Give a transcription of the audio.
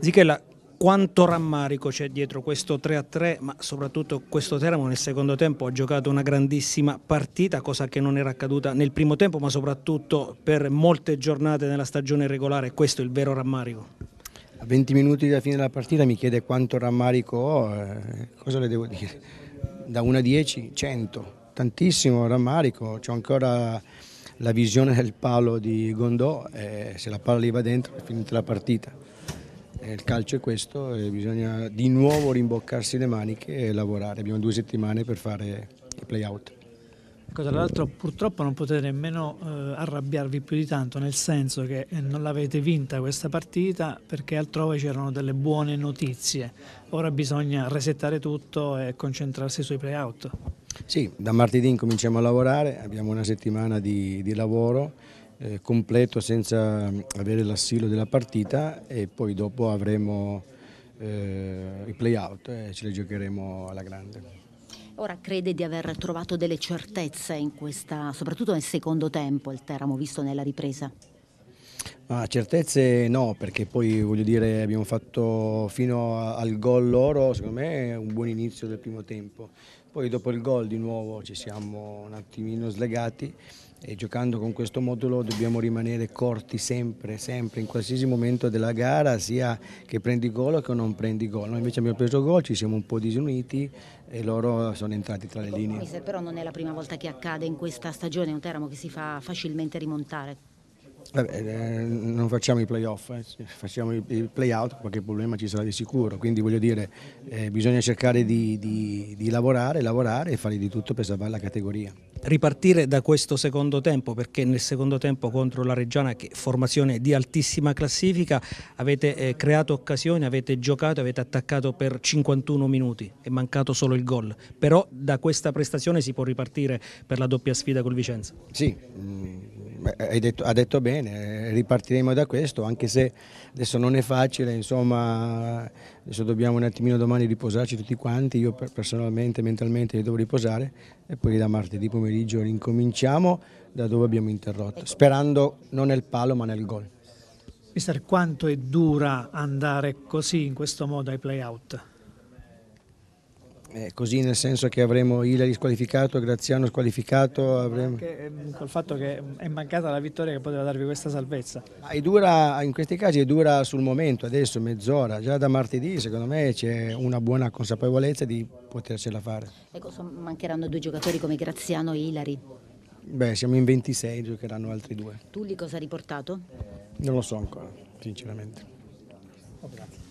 Zichella, quanto rammarico c'è dietro questo 3-3, ma soprattutto questo Teramo nel secondo tempo ha giocato una grandissima partita, cosa che non era accaduta nel primo tempo, ma soprattutto per molte giornate nella stagione regolare, questo è il vero rammarico. A 20 minuti dalla fine della partita mi chiede quanto rammarico ho, eh, cosa le devo dire? Da 1 a 10, 100, tantissimo rammarico, ho ancora la visione del palo di Gondò, eh, se la palla gli va dentro è finita la partita. Eh, il calcio è questo e bisogna di nuovo rimboccarsi le maniche e lavorare. Abbiamo due settimane per fare i play-out. Ecco, tra l'altro purtroppo non potete nemmeno eh, arrabbiarvi più di tanto, nel senso che eh, non l'avete vinta questa partita perché altrove c'erano delle buone notizie. Ora bisogna resettare tutto e concentrarsi sui play-out. Sì, da martedì cominciamo a lavorare, abbiamo una settimana di, di lavoro eh, completo senza mm, avere l'assilo della partita e poi dopo avremo eh, i play-out e ce le giocheremo alla grande. Ora crede di aver trovato delle certezze in questa, soprattutto nel secondo tempo, il Teramo visto nella ripresa? Ah, certezze no, perché poi voglio dire abbiamo fatto fino al gol loro, secondo me un buon inizio del primo tempo. Poi dopo il gol di nuovo ci siamo un attimino slegati e giocando con questo modulo dobbiamo rimanere corti sempre, sempre, in qualsiasi momento della gara, sia che prendi gol o che non prendi gol. Noi invece abbiamo preso gol, ci siamo un po' disuniti e loro sono entrati tra le ecco, linee. Mister, però non è la prima volta che accade in questa stagione, è un Teramo che si fa facilmente rimontare. Vabbè, eh, non facciamo i playoff, eh, facciamo i playout, qualche problema ci sarà di sicuro, quindi voglio dire eh, bisogna cercare di, di, di, lavorare, lavorare e fare di tutto per salvare la categoria. Ripartire da questo secondo tempo, perché nel secondo tempo contro la Reggiana, che è formazione di altissima classifica, avete eh, creato occasioni, avete giocato, avete attaccato per 51 minuti, è mancato solo il gol, però da questa prestazione si può ripartire per la doppia sfida col Vicenza. Sì, mh eh, detto, ha detto bene, eh, ripartiremo da questo, anche se adesso non è facile, insomma, adesso dobbiamo un attimino domani riposarci tutti quanti, io personalmente, mentalmente devo riposare e poi da martedì pomeriggio rincominciamo da dove abbiamo interrotto, sperando non nel palo ma nel gol. Mister, quanto è dura andare così, in questo modo, ai play-out? Eh, così nel senso che avremo Ilari squalificato, Graziano squalificato. Avremo... Anche, ehm, col fatto che ehm, è mancata la vittoria che poteva darvi questa salvezza. è Dura, in questi casi è dura sul momento, adesso mezz'ora, già da martedì secondo me c'è una buona consapevolezza di potercela fare. Ecco, mancheranno due giocatori come Graziano e Ilari. Beh, siamo in 26, giocheranno altri due. Tulli cosa ha riportato? Non lo so ancora, sinceramente. Oh, grazie.